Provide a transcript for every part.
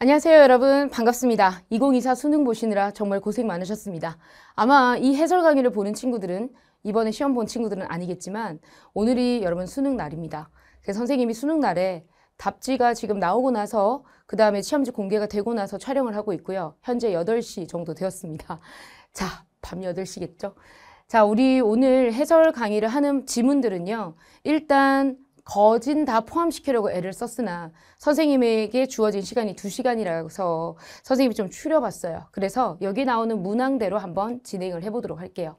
안녕하세요 여러분 반갑습니다. 2024 수능 보시느라 정말 고생 많으셨습니다. 아마 이 해설 강의를 보는 친구들은 이번에 시험 본 친구들은 아니겠지만 오늘이 여러분 수능 날입니다. 그래서 선생님이 수능 날에 답지가 지금 나오고 나서 그 다음에 시험지 공개가 되고 나서 촬영을 하고 있고요. 현재 8시 정도 되었습니다. 자, 밤 8시겠죠? 자, 우리 오늘 해설 강의를 하는 지문들은요. 일단 거진 다 포함시키려고 애를 썼으나 선생님에게 주어진 시간이 2시간이라서 선생님이 좀 추려봤어요. 그래서 여기 나오는 문항대로 한번 진행을 해보도록 할게요.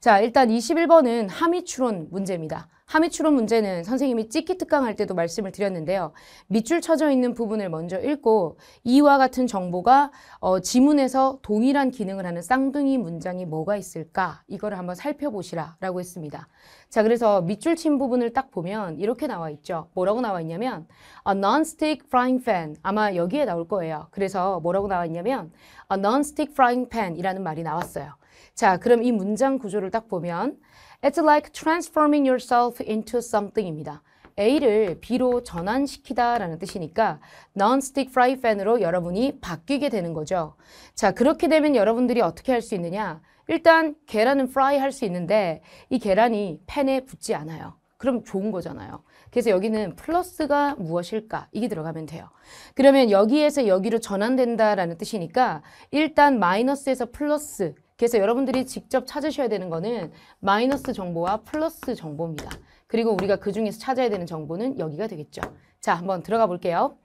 자, 일단 21번은 하미 추론 문제입니다. 하미 추론 문제는 선생님이 찍기 특강할 때도 말씀을 드렸는데요. 밑줄 쳐져 있는 부분을 먼저 읽고 이와 같은 정보가 어, 지문에서 동일한 기능을 하는 쌍둥이 문장이 뭐가 있을까? 이거를 한번 살펴보시라 라고 했습니다. 자, 그래서 밑줄 친 부분을 딱 보면 이렇게 나와 있죠. 뭐라고 나와 있냐면 a non-stick frying pan 아마 여기에 나올 거예요. 그래서 뭐라고 나와 있냐면 a non-stick frying pan이라는 말이 나왔어요. 자, 그럼 이 문장 구조를 딱 보면 It's like transforming yourself into something입니다. A를 B로 전환시키다 라는 뜻이니까 non-stick fry f a n 으로 여러분이 바뀌게 되는 거죠. 자, 그렇게 되면 여러분들이 어떻게 할 수 있느냐? 일단 계란은 fry 할 수 있는데 이 계란이 팬에 붙지 않아요. 그럼 좋은 거잖아요. 그래서 여기는 플러스가 무엇일까? 이게 들어가면 돼요. 그러면 여기에서 여기로 전환된다라는 뜻이니까 일단 마이너스에서 플러스 그래서 여러분들이 직접 찾으셔야 되는 거는 마이너스 정보와 플러스 정보입니다. 그리고 우리가 그 중에서 찾아야 되는 정보는 여기가 되겠죠. 자, 한번 들어가 볼게요.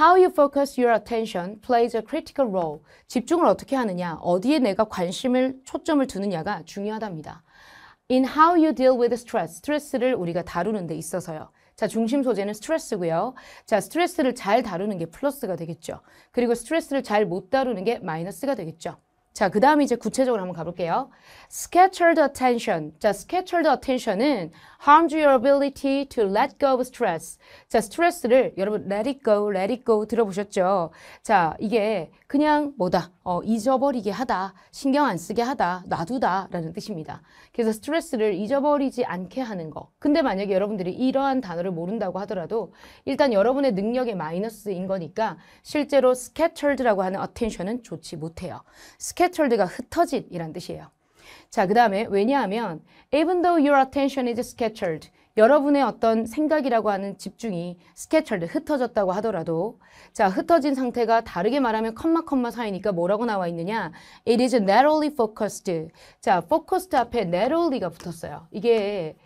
How you focus your attention plays a critical role. 집중을 어떻게 하느냐, 어디에 내가 관심을, 초점을 두느냐가 중요하답니다. In how you deal with stress, 스트레스를 우리가 다루는 데 있어서요. 자, 중심 소재는 스트레스고요. 자, 스트레스를 잘 다루는 게 플러스가 되겠죠. 그리고 스트레스를 잘 못 다루는 게 마이너스가 되겠죠. 자, 그 다음에 이제 구체적으로 한번 가볼게요. Scattered attention. 자, scattered attention은 harmed your ability to let go of stress. 자, 스트레스를 여러분 let it go, let it go 들어보셨죠? 자, 이게 그냥 뭐다? 어, 잊어버리게 하다, 신경 안 쓰게 하다, 놔두다 라는 뜻입니다. 그래서 스트레스를 잊어버리지 않게 하는 거. 근데 만약에 여러분들이 이러한 단어를 모른다고 하더라도 일단 여러분의 능력의 마이너스인 거니까 실제로 scattered라고 하는 attention은 좋지 못해요. scattered가 흩어진이란 뜻이에요. 자, 그 다음에 왜냐하면 even though your attention is scattered 여러분의 어떤 생각이라고 하는 집중이 scattered, 흩어졌다고 하더라도 자, 흩어진 상태가 다르게 말하면 컴마 컴마 사이니까 뭐라고 나와 있느냐 it is narrowly focused 자, focused 앞에 narrowly가 붙었어요. 이게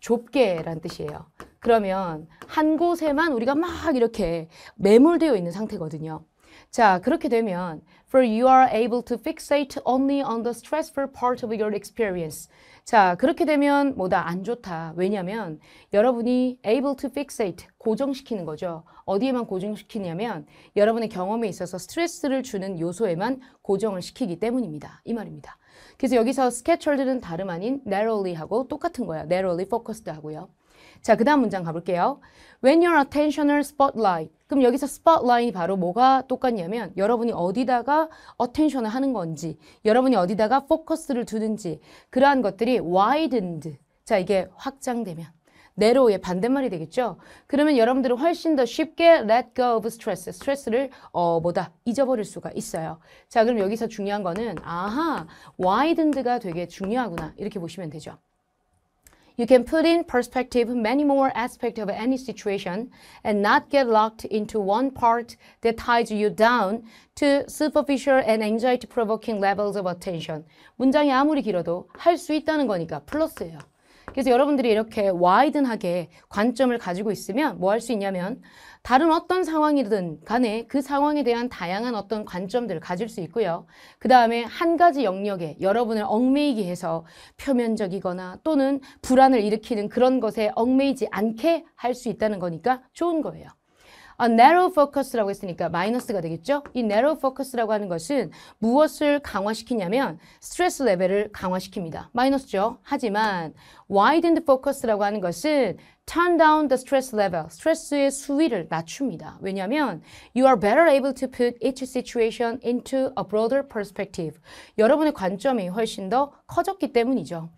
좁게란 뜻이에요. 그러면 한 곳에만 우리가 막 이렇게 매몰되어 있는 상태거든요. 자, 그렇게 되면 for you are able to fixate only on the stressful part of your experience. 자, 그렇게 되면 뭐다 안 좋다. 왜냐면 여러분이 able to fixate 고정시키는 거죠. 어디에만 고정시키냐면 여러분의 경험에 있어서 스트레스를 주는 요소에만 고정을 시키기 때문입니다. 이 말입니다. 그래서 여기서 s c 스케 e 들은 다름 아닌 narrowly하고 똑같은 거야. narrowly focused 하고요. 자, 그 다음 문장 가볼게요. When your attentional spotlight. 그럼 여기서 spotlight이 바로 뭐가 똑같냐면 여러분이 어디다가 attention을 하는 건지, 여러분이 어디다가 포커스를 두는지, 그러한 것들이 widened. 자, 이게 확장되면. 내로의 반대말이 되겠죠. 그러면 여러분들은 훨씬 더 쉽게 let go of stress, 스트레스를 어 뭐다 잊어버릴 수가 있어요. 자, 그럼 여기서 중요한 거는 아하, widened가 되게 중요하구나 이렇게 보시면 되죠. You can put in perspective many more aspects of any situation and not get locked into one part that ties you down to superficial and anxiety provoking levels of attention. 문장이 아무리 길어도 할 수 있다는 거니까 플러스예요. 그래서 여러분들이 이렇게 와이든하게 관점을 가지고 있으면 뭐 할 수 있냐면 다른 어떤 상황이든 간에 그 상황에 대한 다양한 어떤 관점들을 가질 수 있고요. 그 다음에 한 가지 영역에 여러분을 얽매이게 해서 표면적이거나 또는 불안을 일으키는 그런 것에 얽매이지 않게 할 수 있다는 거니까 좋은 거예요. A narrow focus라고 했으니까 마이너스가 되겠죠? 이 narrow focus라고 하는 것은 무엇을 강화시키냐면 스트레스 레벨을 강화시킵니다. 마이너스죠. 하지만 widened focus라고 하는 것은 turn down the stress level, 스트레스의 수위를 낮춥니다. 왜냐하면 you are better able to put each situation into a broader perspective. 여러분의 관점이 훨씬 더 커졌기 때문이죠.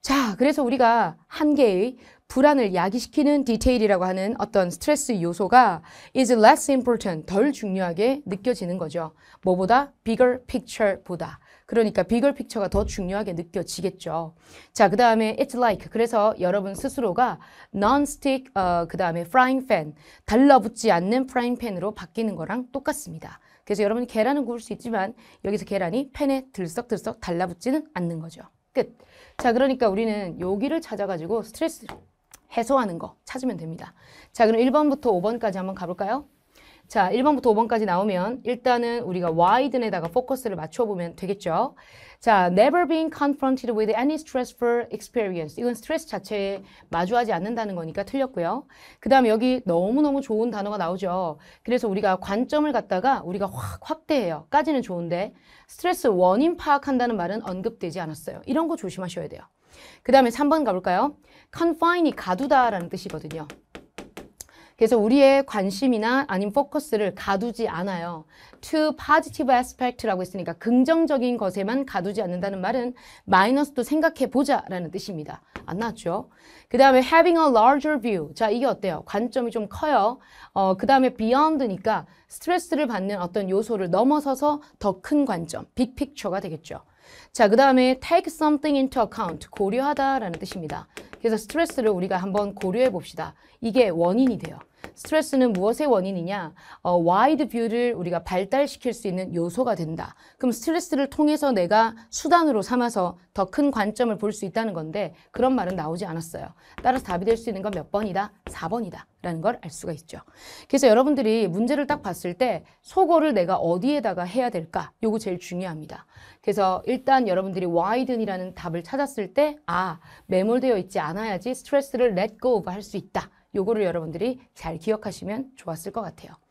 자, 그래서 우리가 한 개의 불안을 야기시키는 디테일이라고 하는 어떤 스트레스 요소가 is less important, 덜 중요하게 느껴지는 거죠. 뭐보다? bigger picture보다. 그러니까 bigger picture가 더 중요하게 느껴지겠죠. 자, 그 다음에 it's like. 그래서 여러분 스스로가 non-stick, 어, 그 다음에 frying pan, 달라붙지 않는 프라잉 팬으로 바뀌는 거랑 똑같습니다. 그래서 여러분 계란은 구울 수 있지만 여기서 계란이 팬에 들썩들썩 달라붙지는 않는 거죠. 끝. 자, 그러니까 우리는 여기를 찾아가지고 스트레스 해소하는 거 찾으면 됩니다. 자, 그럼 1번부터 5번까지 한번 가볼까요? 자, 1번부터 5번까지 나오면 일단은 우리가 widen에다가 포커스를 맞춰보면 되겠죠. 자, never being confronted with any stressful experience. 이건 스트레스 자체에 마주하지 않는다는 거니까 틀렸고요. 그 다음에 여기 너무너무 좋은 단어가 나오죠. 그래서 우리가 관점을 갖다가 우리가 확 확대해요. 까지는 좋은데 스트레스 원인 파악한다는 말은 언급되지 않았어요. 이런 거 조심하셔야 돼요. 그 다음에 3번 가볼까요? confine이 가두다라는 뜻이거든요. 그래서 우리의 관심이나 아니면 포커스를 가두지 않아요. to positive aspect라고 했으니까 긍정적인 것에만 가두지 않는다는 말은 마이너스도 생각해보자 라는 뜻입니다. 안 나왔죠? 그 다음에 having a larger view. 자, 이게 어때요? 관점이 좀 커요. 어, 그 다음에 beyond니까 스트레스를 받는 어떤 요소를 넘어서서 더 큰 관점, 빅픽처가 되겠죠. 자, 그 다음에 take something into account, 고려하다라는 뜻입니다. 그래서 스트레스를 우리가 한번 고려해 봅시다. 이게 원인이 돼요. 스트레스는 무엇의 원인이냐? 어, 와이드 뷰를 우리가 발달시킬 수 있는 요소가 된다. 그럼 스트레스를 통해서 내가 수단으로 삼아서 더 큰 관점을 볼 수 있다는 건데 그런 말은 나오지 않았어요. 따라서 답이 될 수 있는 건 몇 번이다? 4번이다. 라는 걸 알 수가 있죠. 그래서 여러분들이 문제를 딱 봤을 때 소거를 내가 어디에다가 해야 될까? 요거 제일 중요합니다. 그래서 일단 여러분들이 와이든이라는 답을 찾았을 때 아, 매몰되어 있지 않아야지 스트레스를 렛 고오브 할수 있다. 요거를 여러분들이 잘 기억하시면 좋았을 것 같아요.